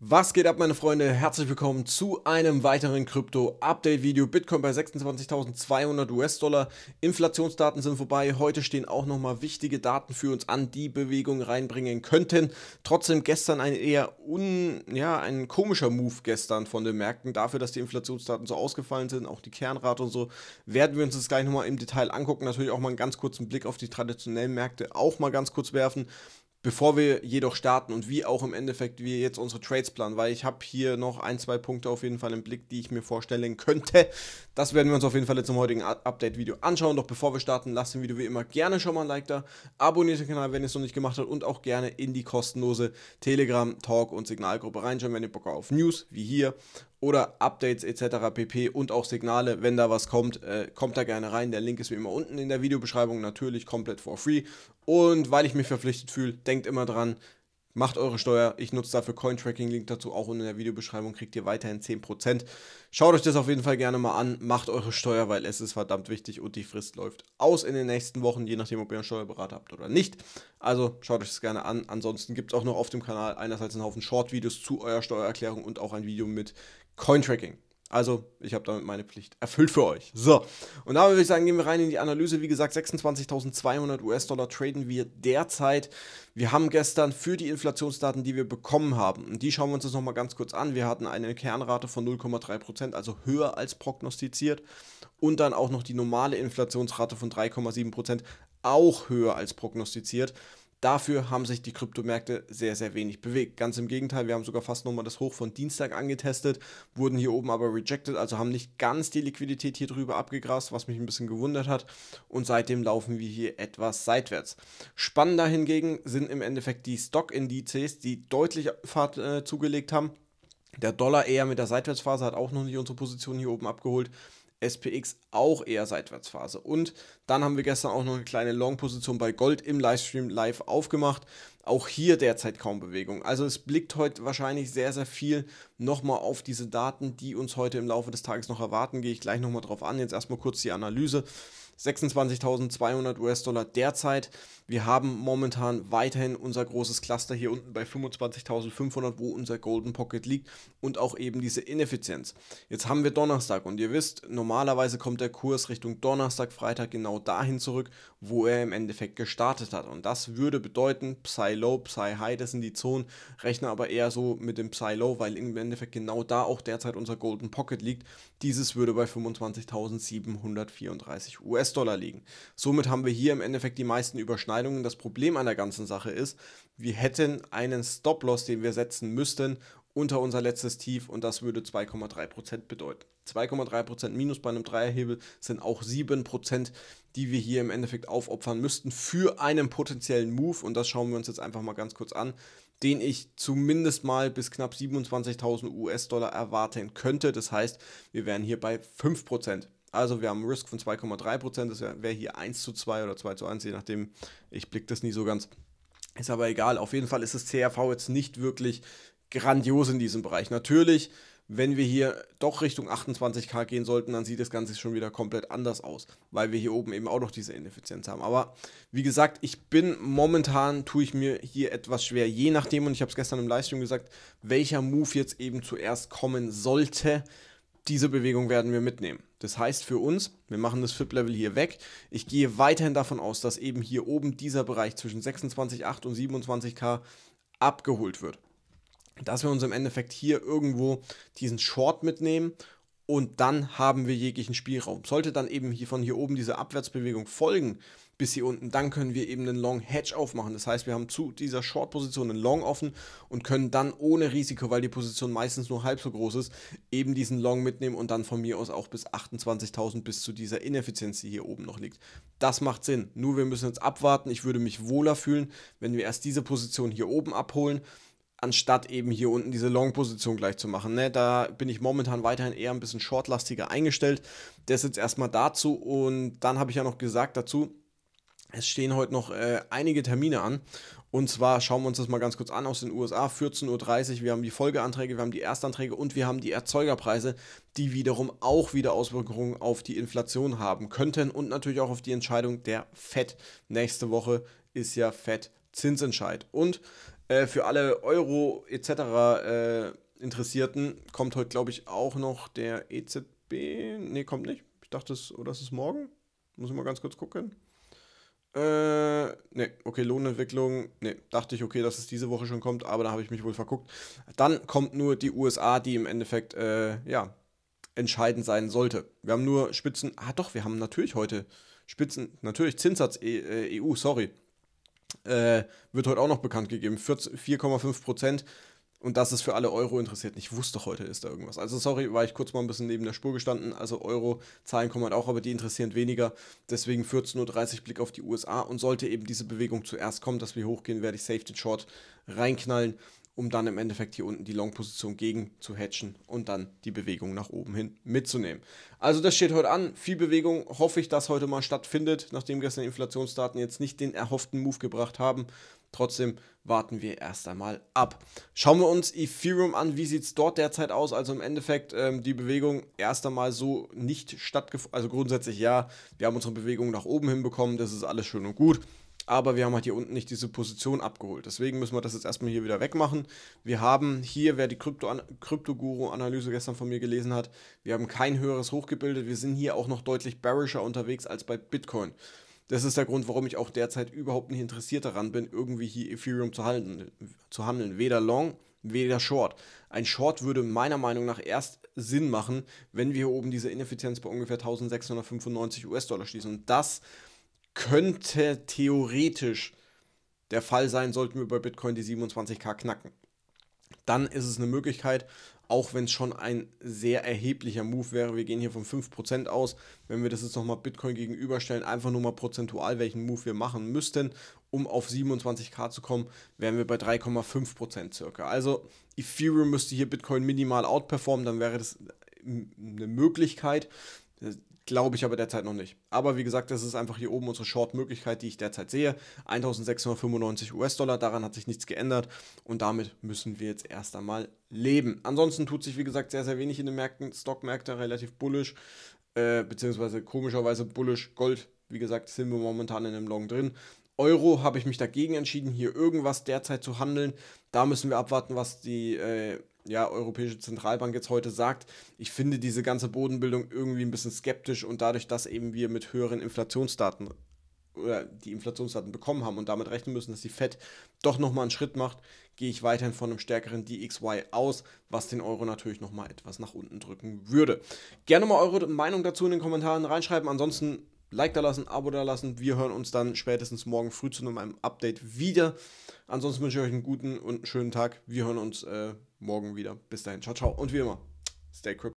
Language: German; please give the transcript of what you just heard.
Was geht ab meine Freunde? Herzlich willkommen zu einem weiteren Krypto-Update-Video. Bitcoin bei 26.200 US-Dollar. Inflationsdaten sind vorbei. Heute stehen auch nochmal wichtige Daten für uns an, die Bewegung reinbringen könnten. Trotzdem gestern ein eher un, ja, ein komischer Move gestern von den Märkten. Dafür, dass die Inflationsdaten so ausgefallen sind, auch die Kernrate und so, werden wir uns das gleich nochmal im Detail angucken. Natürlich auch mal einen ganz kurzen Blick auf die traditionellen Märkte auch mal ganz kurz werfen. Bevor wir jedoch starten und wie auch im Endeffekt wir jetzt unsere Trades planen, weil ich habe hier noch ein, zwei Punkte auf jeden Fall im Blick, die ich mir vorstellen könnte. Das werden wir uns auf jeden Fall jetzt im heutigen Update-Video anschauen. Doch bevor wir starten, lasst dem Video wie immer gerne schon mal ein Like da, abonniert den Kanal, wenn ihr es noch nicht gemacht habt und auch gerne in die kostenlose Telegram, Talk und Signalgruppe reinschauen, wenn ihr Bock auf News, wie hier oder Updates etc. pp. und auch Signale, wenn da was kommt, äh, kommt da gerne rein. Der Link ist wie immer unten in der Videobeschreibung, natürlich komplett for free. Und weil ich mich verpflichtet fühle, denkt immer dran, Macht eure Steuer. Ich nutze dafür Cointracking. Link dazu auch unten in der Videobeschreibung. Kriegt ihr weiterhin 10%. Schaut euch das auf jeden Fall gerne mal an. Macht eure Steuer, weil es ist verdammt wichtig und die Frist läuft aus in den nächsten Wochen, je nachdem, ob ihr einen Steuerberater habt oder nicht. Also schaut euch das gerne an. Ansonsten gibt es auch noch auf dem Kanal einerseits einen Haufen Short-Videos zu eurer Steuererklärung und auch ein Video mit Cointracking. Also, ich habe damit meine Pflicht erfüllt für euch. So, und damit würde ich sagen, gehen wir rein in die Analyse. Wie gesagt, 26.200 US-Dollar traden wir derzeit. Wir haben gestern für die Inflationsdaten, die wir bekommen haben, und die schauen wir uns jetzt nochmal ganz kurz an. Wir hatten eine Kernrate von 0,3%, also höher als prognostiziert. Und dann auch noch die normale Inflationsrate von 3,7%, auch höher als prognostiziert. Dafür haben sich die Kryptomärkte sehr, sehr wenig bewegt. Ganz im Gegenteil, wir haben sogar fast nochmal das Hoch von Dienstag angetestet, wurden hier oben aber rejected, also haben nicht ganz die Liquidität hier drüber abgegrast, was mich ein bisschen gewundert hat. Und seitdem laufen wir hier etwas seitwärts. Spannender hingegen sind im Endeffekt die Stock-Indizes, die deutlich Fahrt äh, zugelegt haben. Der Dollar eher mit der Seitwärtsphase hat auch noch nicht unsere Position hier oben abgeholt. SPX auch eher Seitwärtsphase. Und dann haben wir gestern auch noch eine kleine Long-Position bei Gold im Livestream live aufgemacht. Auch hier derzeit kaum Bewegung. Also es blickt heute wahrscheinlich sehr, sehr viel nochmal auf diese Daten, die uns heute im Laufe des Tages noch erwarten. Gehe ich gleich nochmal drauf an. Jetzt erstmal kurz die Analyse. 26.200 US-Dollar derzeit. Wir haben momentan weiterhin unser großes Cluster hier unten bei 25.500, wo unser Golden Pocket liegt und auch eben diese Ineffizienz. Jetzt haben wir Donnerstag und ihr wisst, normalerweise kommt der Kurs Richtung Donnerstag, Freitag genau dahin zurück, wo er im Endeffekt gestartet hat. Und das würde bedeuten, Psi Low, Psi High, das sind die Zonen, rechne aber eher so mit dem Psi Low, weil im Endeffekt genau da auch derzeit unser Golden Pocket liegt. Dieses würde bei 25.734 US US-Dollar liegen. Somit haben wir hier im Endeffekt die meisten Überschneidungen. Das Problem an der ganzen Sache ist, wir hätten einen Stop-Loss, den wir setzen müssten, unter unser letztes Tief und das würde 2,3% bedeuten. 2,3% minus bei einem Dreierhebel sind auch 7%, die wir hier im Endeffekt aufopfern müssten für einen potenziellen Move und das schauen wir uns jetzt einfach mal ganz kurz an, den ich zumindest mal bis knapp 27.000 US-Dollar erwarten könnte. Das heißt, wir wären hier bei 5%. Also wir haben einen Risk von 2,3%, das wäre hier 1 zu 2 oder 2 zu 1, je nachdem, ich blicke das nie so ganz. Ist aber egal, auf jeden Fall ist das CRV jetzt nicht wirklich grandios in diesem Bereich. Natürlich, wenn wir hier doch Richtung 28k gehen sollten, dann sieht das Ganze schon wieder komplett anders aus, weil wir hier oben eben auch noch diese Ineffizienz haben. Aber wie gesagt, ich bin momentan, tue ich mir hier etwas schwer, je nachdem, und ich habe es gestern im Livestream gesagt, welcher Move jetzt eben zuerst kommen sollte, diese Bewegung werden wir mitnehmen. Das heißt für uns, wir machen das FIP-Level hier weg. Ich gehe weiterhin davon aus, dass eben hier oben dieser Bereich zwischen 26,8 und 27k abgeholt wird. Dass wir uns im Endeffekt hier irgendwo diesen Short mitnehmen und dann haben wir jeglichen Spielraum. Sollte dann eben hier von hier oben diese Abwärtsbewegung folgen, bis hier unten. Dann können wir eben einen Long Hedge aufmachen. Das heißt, wir haben zu dieser Short-Position einen Long offen und können dann ohne Risiko, weil die Position meistens nur halb so groß ist, eben diesen Long mitnehmen und dann von mir aus auch bis 28.000 bis zu dieser Ineffizienz, die hier oben noch liegt. Das macht Sinn. Nur wir müssen jetzt abwarten. Ich würde mich wohler fühlen, wenn wir erst diese Position hier oben abholen anstatt eben hier unten diese Long-Position gleich zu machen. Ne? Da bin ich momentan weiterhin eher ein bisschen shortlastiger eingestellt. Das jetzt erstmal dazu und dann habe ich ja noch gesagt dazu, es stehen heute noch äh, einige Termine an. Und zwar schauen wir uns das mal ganz kurz an aus den USA. 14.30 Uhr, wir haben die Folgeanträge, wir haben die Erstanträge und wir haben die Erzeugerpreise, die wiederum auch wieder Auswirkungen auf die Inflation haben könnten und natürlich auch auf die Entscheidung der FED. Nächste Woche ist ja FED Zinsentscheid. Und äh, für alle Euro etc. Äh, Interessierten kommt heute, glaube ich, auch noch der EZB. Ne, kommt nicht. Ich dachte, es, oder ist es morgen? Muss ich mal ganz kurz gucken. Äh, nee, okay, Lohnentwicklung, nee, dachte ich, okay, dass es diese Woche schon kommt, aber da habe ich mich wohl verguckt. Dann kommt nur die USA, die im Endeffekt, äh, ja, entscheidend sein sollte. Wir haben nur Spitzen, ah doch, wir haben natürlich heute Spitzen, natürlich Zinssatz EU, äh, e sorry, äh, wird heute auch noch bekannt gegeben, 4,5 Prozent. Und das ist für alle Euro interessiert. Ich wusste, heute ist da irgendwas. Also, sorry, war ich kurz mal ein bisschen neben der Spur gestanden. Also, Euro-Zahlen kommen halt auch, aber die interessieren weniger. Deswegen 14.30 Uhr Blick auf die USA. Und sollte eben diese Bewegung zuerst kommen, dass wir hochgehen, werde ich Safe den Short reinknallen, um dann im Endeffekt hier unten die Long-Position gegen zu hatchen und dann die Bewegung nach oben hin mitzunehmen. Also, das steht heute an. Viel Bewegung hoffe ich, dass heute mal stattfindet, nachdem gestern Inflationsdaten jetzt nicht den erhofften Move gebracht haben. Trotzdem warten wir erst einmal ab. Schauen wir uns Ethereum an, wie sieht es dort derzeit aus? Also im Endeffekt ähm, die Bewegung erst einmal so nicht stattgefunden. Also grundsätzlich ja, wir haben unsere Bewegung nach oben hinbekommen, das ist alles schön und gut. Aber wir haben halt hier unten nicht diese Position abgeholt. Deswegen müssen wir das jetzt erstmal hier wieder wegmachen. Wir haben hier, wer die Krypto-Guru-Analyse gestern von mir gelesen hat, wir haben kein höheres Hoch gebildet. Wir sind hier auch noch deutlich bearischer unterwegs als bei Bitcoin das ist der Grund, warum ich auch derzeit überhaupt nicht interessiert daran bin, irgendwie hier Ethereum zu handeln. Zu handeln. Weder long, weder short. Ein Short würde meiner Meinung nach erst Sinn machen, wenn wir hier oben diese Ineffizienz bei ungefähr 1695 US-Dollar schließen. Und das könnte theoretisch der Fall sein, sollten wir bei Bitcoin die 27k knacken. Dann ist es eine Möglichkeit, auch wenn es schon ein sehr erheblicher Move wäre. Wir gehen hier von 5% aus. Wenn wir das jetzt nochmal Bitcoin gegenüberstellen, einfach nur mal prozentual, welchen Move wir machen müssten, um auf 27k zu kommen, wären wir bei 3,5% circa. Also Ethereum müsste hier Bitcoin minimal outperformen, dann wäre das eine Möglichkeit. Glaube ich aber derzeit noch nicht. Aber wie gesagt, das ist einfach hier oben unsere Short-Möglichkeit, die ich derzeit sehe. 1695 US-Dollar, daran hat sich nichts geändert und damit müssen wir jetzt erst einmal leben. Ansonsten tut sich, wie gesagt, sehr, sehr wenig in den Märkten. Stockmärkte relativ bullisch, äh, beziehungsweise komischerweise bullisch. Gold, wie gesagt, sind wir momentan in einem Long drin. Euro habe ich mich dagegen entschieden, hier irgendwas derzeit zu handeln. Da müssen wir abwarten, was die äh, ja, Europäische Zentralbank jetzt heute sagt. Ich finde diese ganze Bodenbildung irgendwie ein bisschen skeptisch und dadurch, dass eben wir mit höheren Inflationsdaten oder die Inflationsdaten bekommen haben und damit rechnen müssen, dass die Fed doch nochmal einen Schritt macht, gehe ich weiterhin von einem stärkeren DXY aus, was den Euro natürlich nochmal etwas nach unten drücken würde. Gerne mal eure Meinung dazu in den Kommentaren reinschreiben. Ansonsten Like da lassen, Abo da lassen. Wir hören uns dann spätestens morgen früh zu einem Update wieder. Ansonsten wünsche ich euch einen guten und einen schönen Tag. Wir hören uns äh, morgen wieder. Bis dahin. Ciao, ciao. Und wie immer, stay crooked.